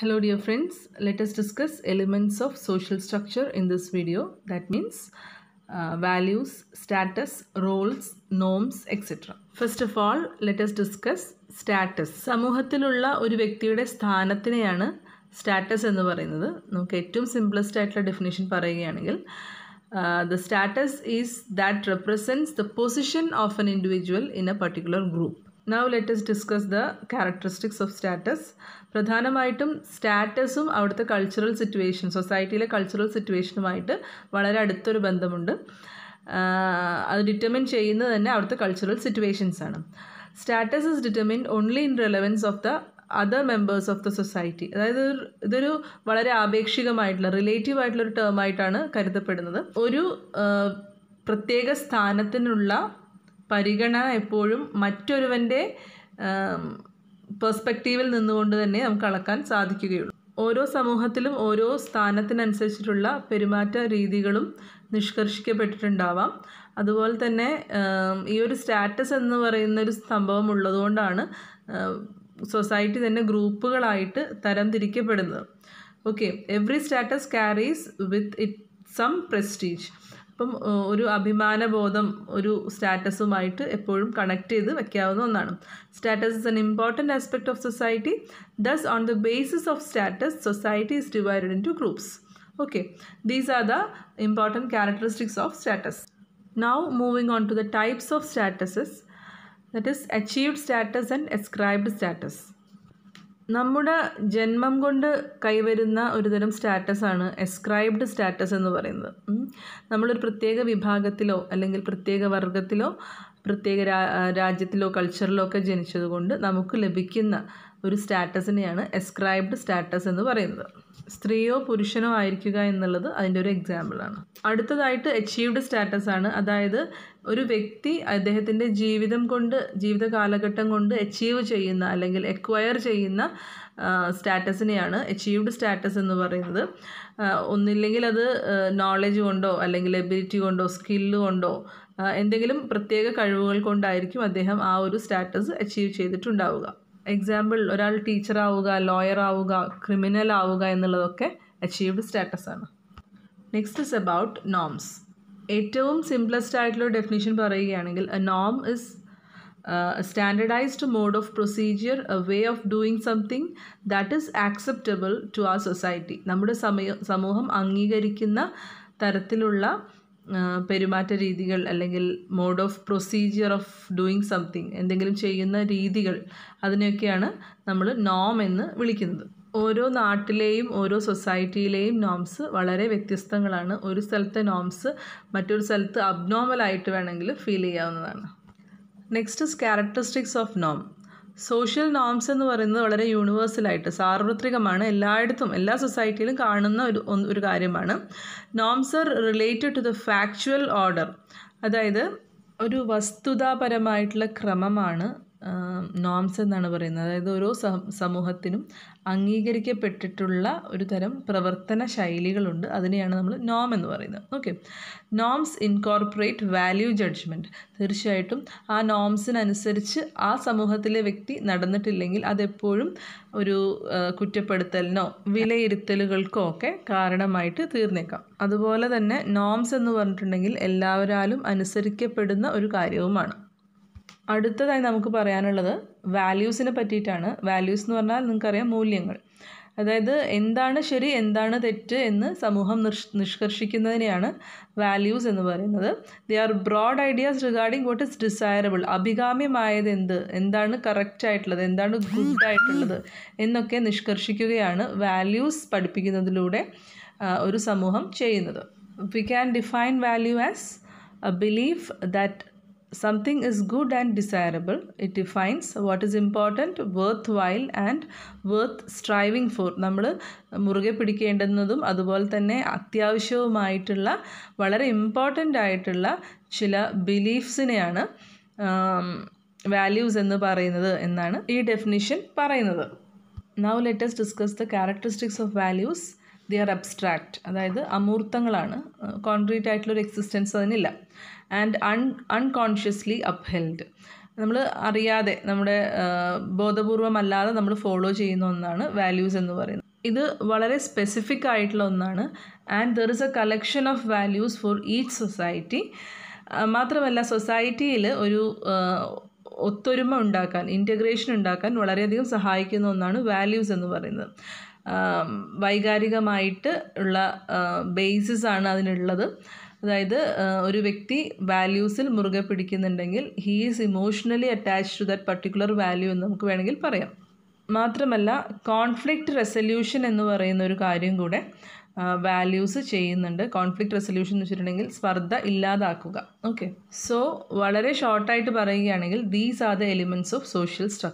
Hello dear friends, let us discuss elements of social structure in this video that means uh, values, status, roles, norms, etc. First of all, let us discuss status. സമൂഹത്തിലുള്ള ഒരു വ്യക്തിയുടെ സ്ഥാനത്തിനെയാണ് status എന്ന് പറയുന്നത് നമുക്ക് ഏറ്റവും simplest ആയിട്ടുള്ള definition പറയുകയാണെങ്കിൽ the status is that represents the position of an individual in a particular group now let's discuss the characteristics of status പ്രധാനമായിട്ടും സ്റ്റാറ്റസും അവിടുത്തെ കൾച്ചറൽ സിറ്റുവേഷൻ സൊസൈറ്റിയിലെ കൾച്ചറൽ സിറ്റുവേഷനുമായിട്ട് വളരെ അടുത്തൊരു ബന്ധമുണ്ട് അത് ഡിറ്റർമിൻ ചെയ്യുന്നത് തന്നെ അവിടുത്തെ കൾച്ചറൽ സിറ്റുവേഷൻസ് ആണ് status is determine only in relevance of the other members of the society അതായത് ഇതൊരു വളരെ ആപേക്ഷികമായിട്ടുള്ള റിലേറ്റീവ് ആയിട്ടുള്ള ഒരു ടേം ആയിട്ടാണ് കരുതപ്പെടുന്നത് ഒരു പ്രത്യേക സ്ഥാനത്തിനുള്ള പരിഗണന എപ്പോഴും മറ്റൊരുവൻ്റെ പെർസ്പെക്റ്റീവിൽ നിന്നുകൊണ്ട് തന്നെ നമുക്ക് അളക്കാൻ സാധിക്കുകയുള്ളൂ ഓരോ സമൂഹത്തിലും ഓരോ സ്ഥാനത്തിനനുസരിച്ചിട്ടുള്ള പെരുമാറ്റ രീതികളും നിഷ്കർഷിക്കപ്പെട്ടിട്ടുണ്ടാവാം അതുപോലെ തന്നെ ഈ ഒരു സ്റ്റാറ്റസ് എന്ന് പറയുന്ന ഒരു സംഭവം ഉള്ളതുകൊണ്ടാണ് സൊസൈറ്റി തന്നെ ഗ്രൂപ്പുകളായിട്ട് തരംതിരിക്കപ്പെടുന്നത് okay every status carries with it some prestige അപ്പം ഒരു അഭിമാനബോധം ഒരു സ്റ്റാറ്റസുമായിട്ട് എപ്പോഴും കണക്ട് ചെയ്ത് വയ്ക്കാവുന്ന ഒന്നാണ് status is an important aspect of society thus on the basis of status society is divided in two groups okay these are the important characteristics of status now moving on to the types of statuses that is achieved status and ascribed status നമ്മുടെ ജന്മം കൊണ്ട് കൈവരുന്ന ഒരുതരം സ്റ്റാറ്റസാണ് escribed status എന്ന് പറയുന്നത് നമ്മളൊരു പ്രത്യേക വിഭാഗത്തിലോ അല്ലെങ്കിൽ പ്രത്യേക വർഗത്തിലോ പ്രത്യേക രാജ്യത്തിലോ കൾച്ചറിലോ ഒക്കെ ജനിച്ചതുകൊണ്ട് നമുക്ക് ലഭിക്കുന്ന ഒരു സ്റ്റാറ്റസിനെയാണ് എസ്ക്രൈബ്ഡ് സ്റ്റാറ്റസ് എന്ന് പറയുന്നത് സ്ത്രീയോ പുരുഷനോ ആയിരിക്കുക എന്നുള്ളത് അതിൻ്റെ ഒരു എക്സാമ്പിളാണ് അടുത്തതായിട്ട് അച്ചീവ്ഡ് സ്റ്റാറ്റസ് ആണ് അതായത് ഒരു വ്യക്തി അദ്ദേഹത്തിൻ്റെ ജീവിതം കൊണ്ട് ജീവിത കാലഘട്ടം കൊണ്ട് അച്ചീവ് ചെയ്യുന്ന അല്ലെങ്കിൽ എക്വയർ ചെയ്യുന്ന സ്റ്റാറ്റസിനെയാണ് അച്ചീവ്ഡ് സ്റ്റാറ്റസ് എന്ന് പറയുന്നത് ഒന്നില്ലെങ്കിൽ അത് നോളജ് കൊണ്ടോ അല്ലെങ്കിൽ എബിലിറ്റി കൊണ്ടോ സ്കില്ല് കൊണ്ടോ എന്തെങ്കിലും പ്രത്യേക കഴിവുകൾ കൊണ്ടായിരിക്കും അദ്ദേഹം ആ ഒരു സ്റ്റാറ്റസ് അച്ചീവ് ചെയ്തിട്ടുണ്ടാവുക എക്സാമ്പിൾ ഒരാൾ ടീച്ചറാവുക ലോയർ ആവുക ക്രിമിനൽ ആവുക എന്നുള്ളതൊക്കെ അച്ചീവ്ഡ് സ്റ്റാറ്റസാണ് നെക്സ്റ്റ് ഇസ് അബൌട്ട് നോംസ് ഏറ്റവും സിംപ്ലസ്റ്റ് ആയിട്ടുള്ള ഡെഫിനേഷൻ പറയുകയാണെങ്കിൽ നോം is standardized mode of procedure a way of doing something that is acceptable to a society നമ്മുടെ സമയ സമൂഹം അംഗീകരിക്കുന്ന തരത്തിലുള്ള പെരുമാറ്റ രീതികൾ അല്ലെങ്കിൽ mode of procedure of doing something എന്തെങ്കിലും ചെയ്യുന്ന രീതികൾ അതിനെയൊക്കെയാണ് നമ്മൾ നോം എന്ന് വിളിക്കുന്നത് ഓരോ നാട്ടിലെയും ഓരോ സൊസൈറ്റിയിലെയും നോംസ് വളരെ വ്യത്യസ്തങ്ങളാണ് ഒരു സ്ഥലത്തെ നോംസ് മറ്റൊരു സ്ഥലത്ത് അബ്നോമലായിട്ട് വേണമെങ്കിൽ ഫീൽ ചെയ്യാവുന്നതാണ് നെക്സ്റ്റ് ഇസ് ക്യാരക്ടറിസ്റ്റിക്സ് ഓഫ് നോം സോഷ്യൽ നോംസ് എന്ന് പറയുന്നത് വളരെ യൂണിവേഴ്സലായിട്ട് സാർവത്രികമാണ് എല്ലായിടത്തും എല്ലാ സൊസൈറ്റിയിലും കാണുന്ന ഒരു ഒരു കാര്യമാണ് norms are related to the factual order അതായത് ഒരു വസ്തുതാപരമായിട്ടുള്ള ക്രമമാണ് നോംസ് എന്നാണ് പറയുന്നത് അതായത് ഓരോ സമൂഹത്തിനും അംഗീകരിക്കപ്പെട്ടിട്ടുള്ള ഒരു തരം പ്രവർത്തന ശൈലികളുണ്ട് അതിനെയാണ് നമ്മൾ നോം എന്ന് പറയുന്നത് okay norms incorporate value judgement തീർച്ചയായിട്ടും ആ നോംസിനനുസരിച്ച് ആ സമൂഹത്തിലെ വ്യക്തി നടന്നിട്ടില്ലെങ്കിൽ അതെപ്പോഴും ഒരു കുറ്റപ്പെടുത്തലിനോ വിലയിരുത്തലുകൾക്കോ ഒക്കെ കാരണമായിട്ട് തീർന്നേക്കാം അതുപോലെ തന്നെ നോംസ് എന്ന് പറഞ്ഞിട്ടുണ്ടെങ്കിൽ എല്ലാവരാലും അനുസരിക്കപ്പെടുന്ന ഒരു കാര്യവുമാണ് അടുത്തതായി നമുക്ക് പറയാനുള്ളത് വാല്യൂസിനെ പറ്റിയിട്ടാണ് വാല്യൂസ് എന്ന് പറഞ്ഞാൽ നിങ്ങൾക്കറിയാം മൂല്യങ്ങൾ അതായത് എന്താണ് ശരി എന്താണ് തെറ്റ് എന്ന് സമൂഹം നിഷ് നിഷ്കർഷിക്കുന്നതിനെയാണ് വാല്യൂസ് എന്ന് പറയുന്നത് they are broad ideas regarding what is desirable അഭികാമ്യമായത് എന്ത് എന്താണ് കറക്റ്റ് ആയിട്ടുള്ളത് എന്താണ് ഗുഡ് ആയിട്ടുള്ളത് എന്നൊക്കെ നിഷ്കർഷിക്കുകയാണ് വാല്യൂസ് പഠിപ്പിക്കുന്നതിലൂടെ ഒരു സമൂഹം ചെയ്യുന്നത് we can define value as a belief that something is good and desirable it defines what is important worthwhile and worth striving for നമ്മൾ മുറുകെ പിടിക്കേണ്ടുന്നതും അതുപോലെ തന്നെ അത്യാവശ്യവുമായിട്ടുള്ള വളരെ ഇമ്പോർട്ടൻ്റ് ആയിട്ടുള്ള ചില ബിലീഫ്സിനെയാണ് വാല്യൂസ് എന്ന് പറയുന്നത് എന്നാണ് ഈ ഡെഫിനിഷൻ പറയുന്നത് now let's discuss the characteristics of values they are abstract അതായത് അമൂർത്തങ്ങളാണ് കോൺക്രീറ്റ് ആയിട്ടുള്ളൊരു എക്സിസ്റ്റൻസ് അതിനില്ല ആൻഡ് അൺ അൺകോൺഷ്യസ്ലി അപ്ഹെൽഡ് നമ്മൾ അറിയാതെ നമ്മുടെ ബോധപൂർവമല്ലാതെ നമ്മൾ ഫോളോ ചെയ്യുന്ന ഒന്നാണ് വാല്യൂസ് എന്ന് പറയുന്നത് ഇത് വളരെ സ്പെസിഫിക് ആയിട്ടുള്ള ഒന്നാണ് and there is a collection of values for each society മാത്രമല്ല സൊസൈറ്റിയിൽ ഒരു ഒത്തൊരുമ ഉണ്ടാക്കാൻ ഇൻറ്റഗ്രേഷൻ ഉണ്ടാക്കാൻ വളരെയധികം സഹായിക്കുന്ന ഒന്നാണ് വാല്യൂസ് എന്ന് പറയുന്നത് വൈകാരികമായിട്ട് ഉള്ള ബേസിസ് ആണ് അതിനുള്ളത് അതായത് ഒരു വ്യക്തി വാല്യൂസിൽ മുറുകെ പിടിക്കുന്നുണ്ടെങ്കിൽ he is emotionally attached to that particular value എന്ന് നമുക്ക് വേണമെങ്കിൽ പറയാം മാത്രമല്ല കോൺഫ്ലിക്റ്റ് റെസൊല്യൂഷൻ എന്ന് പറയുന്ന ഒരു കാര്യം കൂടെ വാല്യൂസ് ചെയ്യുന്നുണ്ട് കോൺഫ്ലിക്റ്റ് റെസൊല്യൂഷൻ എന്ന് വെച്ചിട്ടുണ്ടെങ്കിൽ സ്പർദ്ധ ഇല്ലാതാക്കുക ഓക്കെ സോ വളരെ ഷോർട്ടായിട്ട് പറയുകയാണെങ്കിൽ these are the elements of social structure